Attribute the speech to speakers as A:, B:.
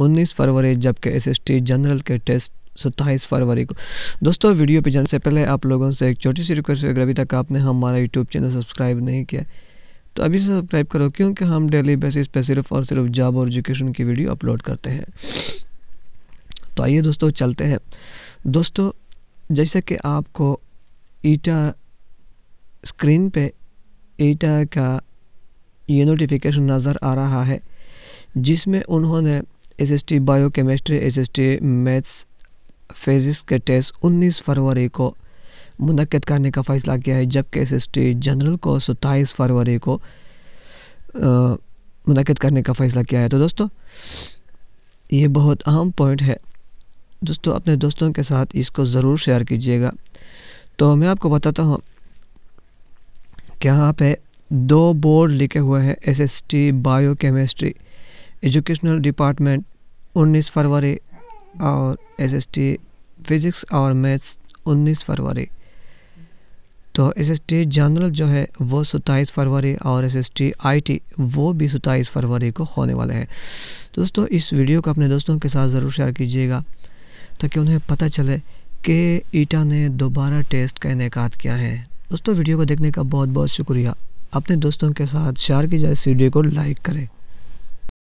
A: 19 फरवरी जबकि S T general के टेस्ट सत्ताईस फरवरी को दोस्तों वीडियो पे जाने से पहले आप लोगों से एक छोटी सी रिक्वेस्ट है अगर अभी तक आपने हमारा यूट्यूब चैनल सब्सक्राइब नहीं किया तो अभी से सब्सक्राइब करो क्योंकि हम डेली बेसिस पे सिर्फ और सिर्फ जॉब और एजुकेशन की वीडियो अपलोड करते हैं तो आइए दोस्तों चलते हैं दोस्तों जैसे कि आपको ईटा स्क्रीन पे ईटा का ये नोटिफिकेशन नज़र आ रहा है जिसमें उन्होंने S S T biochemistry S S T maths physics के टेस्ट उन्नीस फरवरी को मनकद करने का फ़ैसला किया है जबकि एस एस टी जनरल को सत्ताईस फरवरी को मनकद करने का फ़ैसला किया है तो दोस्तों ये बहुत अहम पॉइंट है दोस्तों अपने दोस्तों के साथ इसको ज़रूर शेयर कीजिएगा तो मैं आपको बताता हूँ कि यहाँ पे दो बोर्ड लिखे हुए हैं एसएसटी बायोकेमिस्ट्री एजुकेशनल डिपार्टमेंट 19 फरवरी और एसएसटी फिज़िक्स और मैथ्स 19 फरवरी तो एसएसटी जनरल जो है वो सत्ताईस फरवरी और एसएसटी आईटी वो भी सत्ताईस फरवरी को होने वाले हैं दोस्तों इस वीडियो को अपने दोस्तों के साथ ज़रूर शेयर कीजिएगा ताकि उन्हें पता चले कि ईटा ने दोबारा टेस्ट का इनका किया है दोस्तों वीडियो को देखने का बहुत बहुत शुक्रिया अपने दोस्तों के साथ शेयर की जाए इस वीडियो को लाइक करें